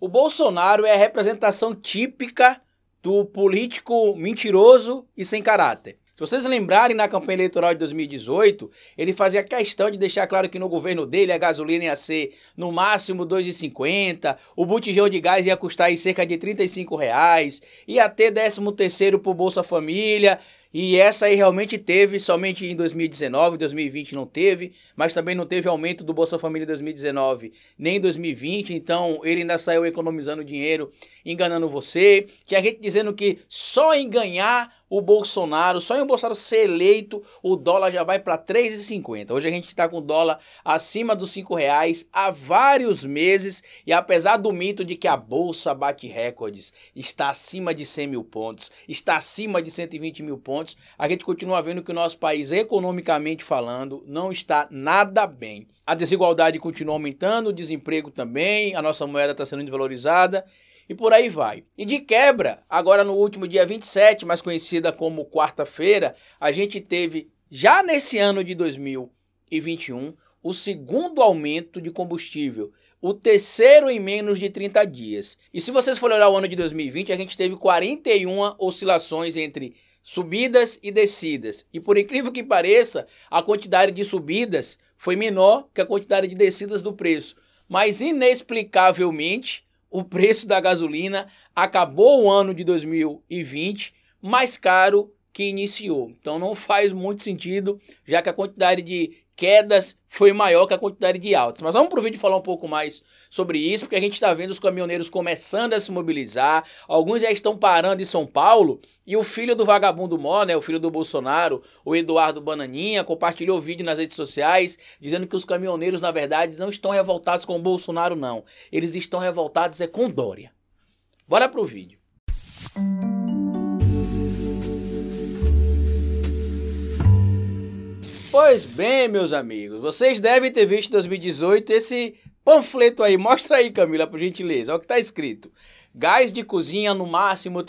O Bolsonaro é a representação típica do político mentiroso e sem caráter. Se vocês lembrarem, na campanha eleitoral de 2018, ele fazia questão de deixar claro que no governo dele a gasolina ia ser no máximo 2,50, o botijão de gás ia custar cerca de 35 reais, ia ter 13 terceiro pro Bolsa Família, e essa aí realmente teve, somente em 2019, 2020 não teve, mas também não teve aumento do Bolsa Família em 2019, nem em 2020, então ele ainda saiu economizando dinheiro, enganando você. Tinha gente dizendo que só em ganhar o Bolsonaro, só em o Bolsonaro ser eleito, o dólar já vai para 3,50. Hoje a gente está com o dólar acima dos 5 reais há vários meses e apesar do mito de que a Bolsa bate recordes, está acima de 100 mil pontos, está acima de 120 mil pontos, a gente continua vendo que o nosso país, economicamente falando, não está nada bem. A desigualdade continua aumentando, o desemprego também, a nossa moeda está sendo desvalorizada e por aí vai. E de quebra, agora no último dia 27, mais conhecida como quarta-feira, a gente teve já nesse ano de 2021 o segundo aumento de combustível, o terceiro em menos de 30 dias. E se vocês forem olhar o ano de 2020, a gente teve 41 oscilações entre subidas e descidas. E por incrível que pareça, a quantidade de subidas foi menor que a quantidade de descidas do preço. Mas inexplicavelmente, o preço da gasolina acabou o ano de 2020 mais caro que iniciou. Então não faz muito sentido, já que a quantidade de quedas foi maior que a quantidade de altas. Mas vamos para o vídeo falar um pouco mais sobre isso, porque a gente está vendo os caminhoneiros começando a se mobilizar, alguns já estão parando em São Paulo, e o filho do vagabundo Mó, né, o filho do Bolsonaro, o Eduardo Bananinha, compartilhou o vídeo nas redes sociais dizendo que os caminhoneiros, na verdade, não estão revoltados com o Bolsonaro, não. Eles estão revoltados é com Dória. Bora para o vídeo. Música Pois bem, meus amigos, vocês devem ter visto em 2018 esse panfleto aí. Mostra aí, Camila, por gentileza. Olha o que está escrito. Gás de cozinha no máximo R$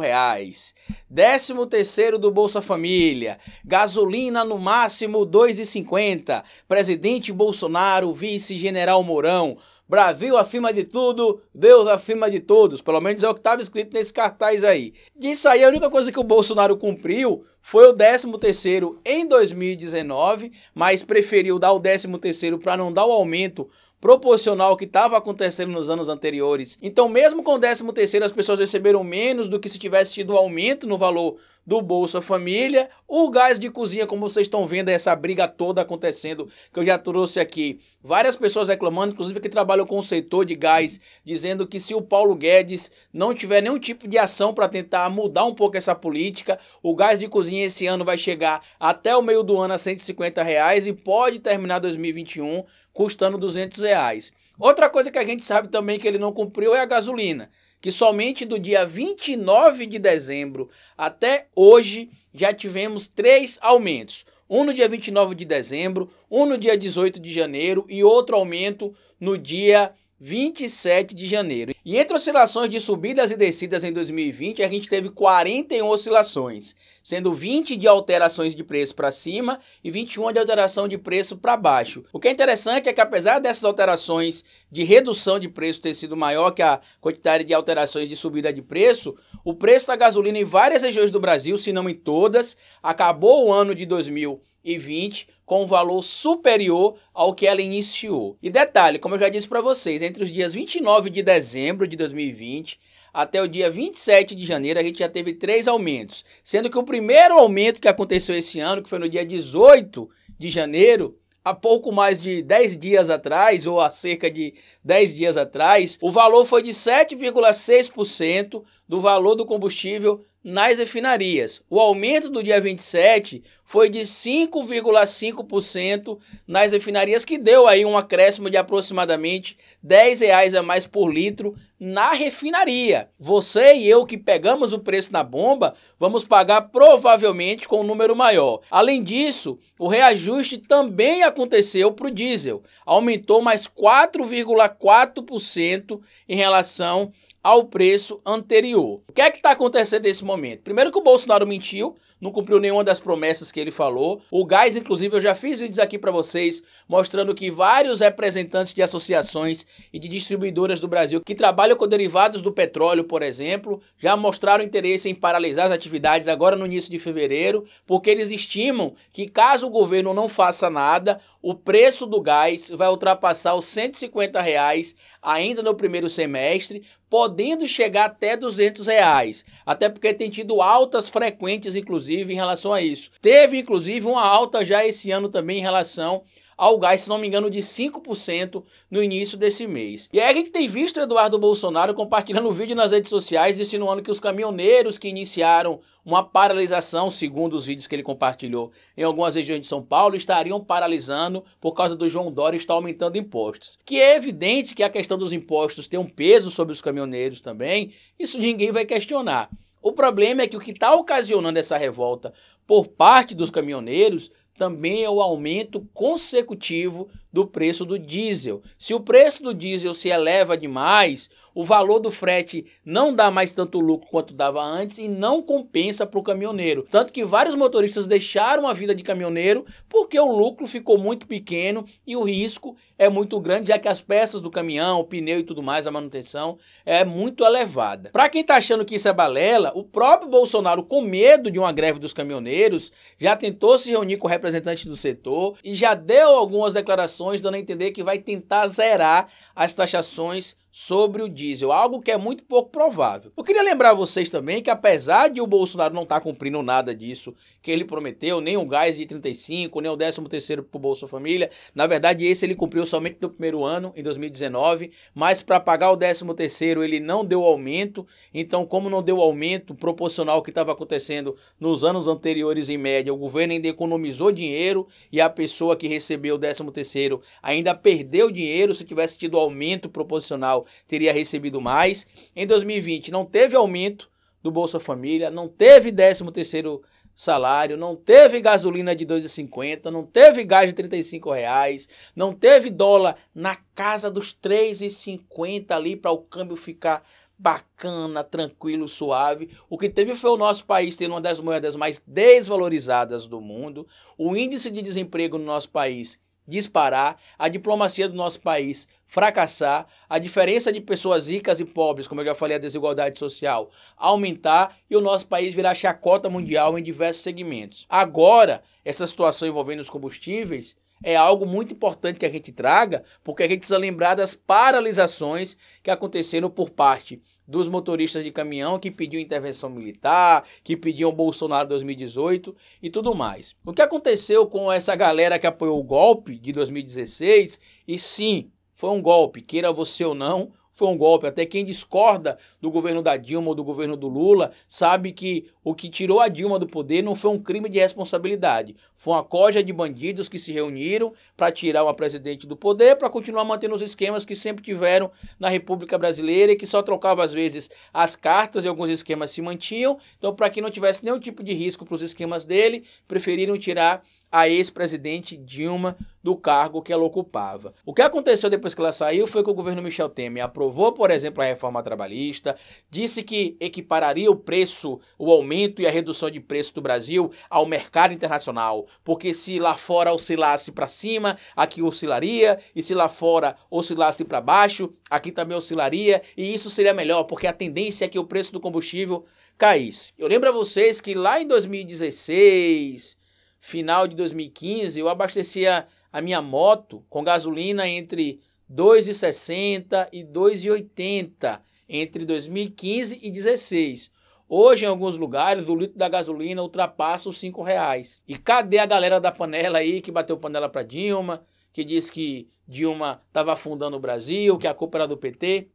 reais. 13 terceiro do Bolsa Família. Gasolina no máximo R$ 2,50. Presidente Bolsonaro, vice-general Mourão. Brasil acima de tudo, Deus acima de todos. Pelo menos é o que estava escrito nesse cartaz aí. Disso aí, a única coisa que o Bolsonaro cumpriu foi o 13º em 2019, mas preferiu dar o 13º para não dar o aumento proporcional que estava acontecendo nos anos anteriores. Então, mesmo com o 13º, as pessoas receberam menos do que se tivesse tido aumento no valor do Bolsa Família, o gás de cozinha, como vocês estão vendo, é essa briga toda acontecendo, que eu já trouxe aqui. Várias pessoas reclamando, inclusive que trabalham com o setor de gás, dizendo que se o Paulo Guedes não tiver nenhum tipo de ação para tentar mudar um pouco essa política, o gás de cozinha esse ano vai chegar até o meio do ano a 150 reais e pode terminar 2021 custando 200 reais. Outra coisa que a gente sabe também que ele não cumpriu é a gasolina que somente do dia 29 de dezembro até hoje já tivemos três aumentos. Um no dia 29 de dezembro, um no dia 18 de janeiro e outro aumento no dia 27 de janeiro. E entre oscilações de subidas e descidas em 2020, a gente teve 41 oscilações, sendo 20 de alterações de preço para cima e 21 de alteração de preço para baixo. O que é interessante é que apesar dessas alterações de redução de preço ter sido maior que a quantidade de alterações de subida de preço, o preço da gasolina em várias regiões do Brasil, se não em todas, acabou o ano de 2020 com um valor superior ao que ela iniciou. E detalhe, como eu já disse para vocês, entre os dias 29 de dezembro de 2020 até o dia 27 de janeiro, a gente já teve três aumentos, sendo que o primeiro aumento que aconteceu esse ano, que foi no dia 18 de janeiro, há pouco mais de 10 dias atrás, ou há cerca de 10 dias atrás, o valor foi de 7,6% do valor do combustível nas refinarias. O aumento do dia 27 foi de 5,5% nas refinarias, que deu aí um acréscimo de aproximadamente 10 reais a mais por litro na refinaria. Você e eu que pegamos o preço na bomba, vamos pagar provavelmente com um número maior. Além disso, o reajuste também aconteceu para o diesel. Aumentou mais 4,4% em relação ao preço anterior. O que é que está acontecendo nesse momento? Primeiro que o Bolsonaro mentiu, não cumpriu nenhuma das promessas que ele falou. O gás, inclusive, eu já fiz vídeos aqui para vocês mostrando que vários representantes de associações e de distribuidoras do Brasil que trabalham com derivados do petróleo, por exemplo, já mostraram interesse em paralisar as atividades agora no início de fevereiro, porque eles estimam que caso o governo não faça nada, o preço do gás vai ultrapassar os 150 reais ainda no primeiro semestre, podendo chegar até 200 reais, até porque tem tido altas frequentes, inclusive, em relação a isso. Teve, inclusive, uma alta já esse ano também em relação ao gás, se não me engano, de 5% no início desse mês. E aí a gente tem visto o Eduardo Bolsonaro compartilhando vídeo nas redes sociais insinuando que os caminhoneiros que iniciaram uma paralisação, segundo os vídeos que ele compartilhou, em algumas regiões de São Paulo, estariam paralisando por causa do João Dória estar aumentando impostos. Que é evidente que a questão dos impostos tem um peso sobre os caminhoneiros também, isso ninguém vai questionar. O problema é que o que está ocasionando essa revolta por parte dos caminhoneiros também é o aumento consecutivo do preço do diesel. Se o preço do diesel se eleva demais, o valor do frete não dá mais tanto lucro quanto dava antes e não compensa para o caminhoneiro. Tanto que vários motoristas deixaram a vida de caminhoneiro porque o lucro ficou muito pequeno e o risco é muito grande, já que as peças do caminhão, o pneu e tudo mais, a manutenção é muito elevada. Para quem está achando que isso é balela, o próprio Bolsonaro, com medo de uma greve dos caminhoneiros, já tentou se reunir com representantes do setor e já deu algumas declarações taxações, dando a entender que vai tentar zerar as taxações sobre o diesel, algo que é muito pouco provável. Eu queria lembrar vocês também que apesar de o Bolsonaro não estar tá cumprindo nada disso que ele prometeu, nem o gás de 35, nem o 13º para o Bolsa Família, na verdade esse ele cumpriu somente no primeiro ano, em 2019, mas para pagar o 13º ele não deu aumento, então como não deu aumento proporcional ao que estava acontecendo nos anos anteriores em média, o governo ainda economizou dinheiro e a pessoa que recebeu o 13º ainda perdeu dinheiro se tivesse tido aumento proporcional teria recebido mais. Em 2020 não teve aumento do Bolsa Família, não teve 13 terceiro salário, não teve gasolina de 2,50, não teve gás de 35 reais, não teve dólar na casa dos 3,50 ali para o câmbio ficar bacana, tranquilo, suave. O que teve foi o nosso país tendo uma das moedas mais desvalorizadas do mundo. O índice de desemprego no nosso país disparar, a diplomacia do nosso país fracassar, a diferença de pessoas ricas e pobres, como eu já falei, a desigualdade social, aumentar e o nosso país virar chacota mundial em diversos segmentos. Agora, essa situação envolvendo os combustíveis é algo muito importante que a gente traga, porque a gente precisa lembrar das paralisações que aconteceram por parte dos motoristas de caminhão que pediu intervenção militar, que pediam Bolsonaro 2018 e tudo mais. O que aconteceu com essa galera que apoiou o golpe de 2016? E sim, foi um golpe, queira você ou não, foi um golpe. Até quem discorda do governo da Dilma ou do governo do Lula sabe que o que tirou a Dilma do poder não foi um crime de responsabilidade. Foi uma coja de bandidos que se reuniram para tirar uma presidente do poder para continuar mantendo os esquemas que sempre tiveram na República Brasileira e que só trocava às vezes as cartas e alguns esquemas se mantinham. Então, para que não tivesse nenhum tipo de risco para os esquemas dele, preferiram tirar a ex-presidente Dilma do cargo que ela ocupava. O que aconteceu depois que ela saiu foi que o governo Michel Temer aprovou, por exemplo, a reforma trabalhista, disse que equipararia o preço, o aumento e a redução de preço do Brasil ao mercado internacional, porque se lá fora oscilasse para cima, aqui oscilaria, e se lá fora oscilasse para baixo, aqui também oscilaria, e isso seria melhor, porque a tendência é que o preço do combustível caísse. Eu lembro a vocês que lá em 2016, final de 2015, eu abastecia a minha moto com gasolina entre 2,60 e 2,80 entre 2015 e 2016. Hoje, em alguns lugares, o litro da gasolina ultrapassa os R$ reais. E cadê a galera da panela aí que bateu panela para Dilma, que disse que Dilma estava afundando o Brasil, que a culpa era do PT?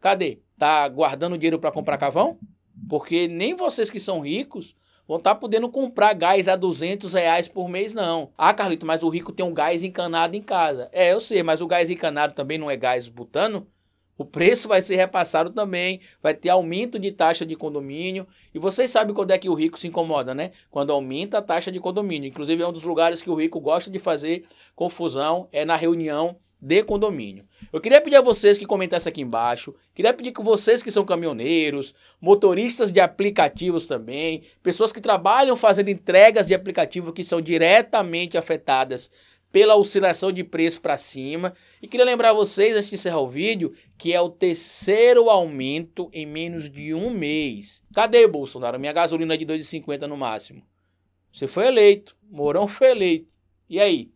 Cadê? Tá guardando dinheiro para comprar cavão? Porque nem vocês que são ricos vão estar tá podendo comprar gás a 200 reais por mês, não. Ah, Carlito, mas o rico tem um gás encanado em casa. É, eu sei, mas o gás encanado também não é gás butano? O preço vai ser repassado também, vai ter aumento de taxa de condomínio. E vocês sabem quando é que o rico se incomoda, né? Quando aumenta a taxa de condomínio. Inclusive, é um dos lugares que o rico gosta de fazer confusão, é na reunião de condomínio. Eu queria pedir a vocês que comentassem aqui embaixo, queria pedir que vocês que são caminhoneiros, motoristas de aplicativos também, pessoas que trabalham fazendo entregas de aplicativo que são diretamente afetadas pela oscilação de preço para cima. E queria lembrar vocês, antes de encerrar o vídeo, que é o terceiro aumento em menos de um mês. Cadê, Bolsonaro? Minha gasolina é de 2,50 no máximo. Você foi eleito, Mourão foi eleito. E aí?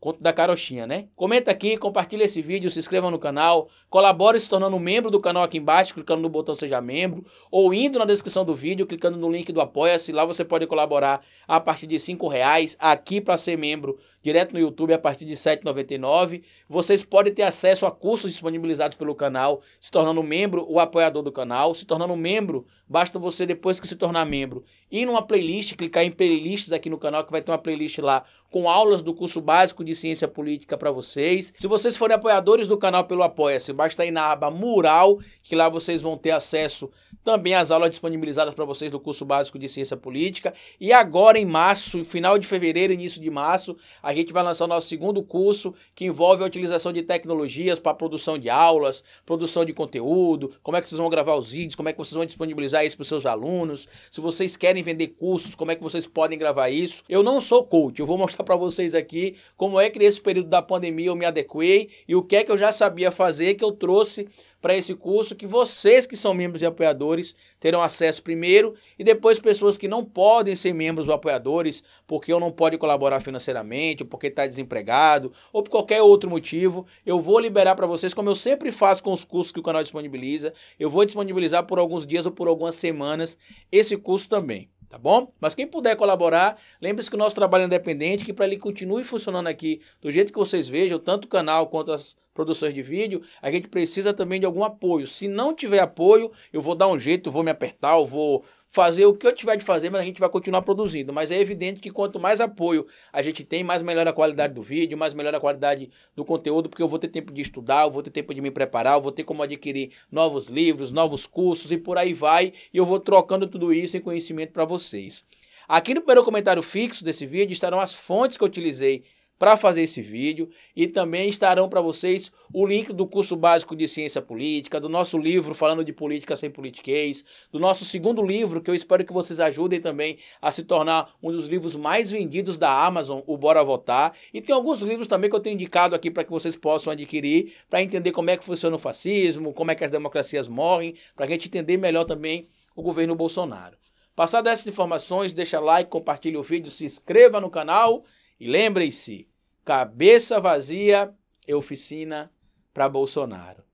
Conto da carochinha, né? Comenta aqui, compartilha esse vídeo, se inscreva no canal, colabore se tornando membro do canal aqui embaixo, clicando no botão Seja Membro, ou indo na descrição do vídeo, clicando no link do Apoia-se, lá você pode colaborar a partir de R$ reais aqui para ser membro, direto no YouTube a partir de R$ 7,99. Vocês podem ter acesso a cursos disponibilizados pelo canal, se tornando membro ou apoiador do canal, se tornando membro, basta você depois que se tornar membro, ir numa playlist, clicar em playlists aqui no canal, que vai ter uma playlist lá com aulas do curso básico de ciência política para vocês. Se vocês forem apoiadores do canal pelo Apoia-se, basta ir na aba Mural, que lá vocês vão ter acesso também as aulas disponibilizadas para vocês do curso básico de ciência política. E agora em março, final de fevereiro, início de março, a gente vai lançar o nosso segundo curso que envolve a utilização de tecnologias para produção de aulas, produção de conteúdo, como é que vocês vão gravar os vídeos, como é que vocês vão disponibilizar isso para os seus alunos, se vocês querem vender cursos, como é que vocês podem gravar isso. Eu não sou coach, eu vou mostrar para vocês aqui como é que nesse período da pandemia eu me adequei e o que é que eu já sabia fazer que eu trouxe para esse curso que vocês que são membros e apoiadores terão acesso primeiro e depois pessoas que não podem ser membros ou apoiadores porque eu não pode colaborar financeiramente, ou porque está desempregado ou por qualquer outro motivo, eu vou liberar para vocês, como eu sempre faço com os cursos que o canal disponibiliza, eu vou disponibilizar por alguns dias ou por algumas semanas esse curso também tá bom? Mas quem puder colaborar, lembre-se que o nosso trabalho é independente, que para ele continue funcionando aqui do jeito que vocês vejam, tanto o canal quanto as produções de vídeo, a gente precisa também de algum apoio. Se não tiver apoio, eu vou dar um jeito, vou me apertar, eu vou fazer o que eu tiver de fazer, mas a gente vai continuar produzindo. Mas é evidente que quanto mais apoio a gente tem, mais melhor a qualidade do vídeo, mais melhor a qualidade do conteúdo, porque eu vou ter tempo de estudar, eu vou ter tempo de me preparar, eu vou ter como adquirir novos livros, novos cursos e por aí vai. E eu vou trocando tudo isso em conhecimento para vocês. Aqui no primeiro comentário fixo desse vídeo estarão as fontes que eu utilizei para fazer esse vídeo e também estarão para vocês o link do curso básico de ciência política, do nosso livro falando de política sem politiquês, do nosso segundo livro que eu espero que vocês ajudem também a se tornar um dos livros mais vendidos da Amazon, o Bora Votar, e tem alguns livros também que eu tenho indicado aqui para que vocês possam adquirir para entender como é que funciona o fascismo, como é que as democracias morrem, para a gente entender melhor também o governo Bolsonaro. Passadas essas informações, deixa like, compartilhe o vídeo, se inscreva no canal e lembrem-se, cabeça vazia é oficina para Bolsonaro.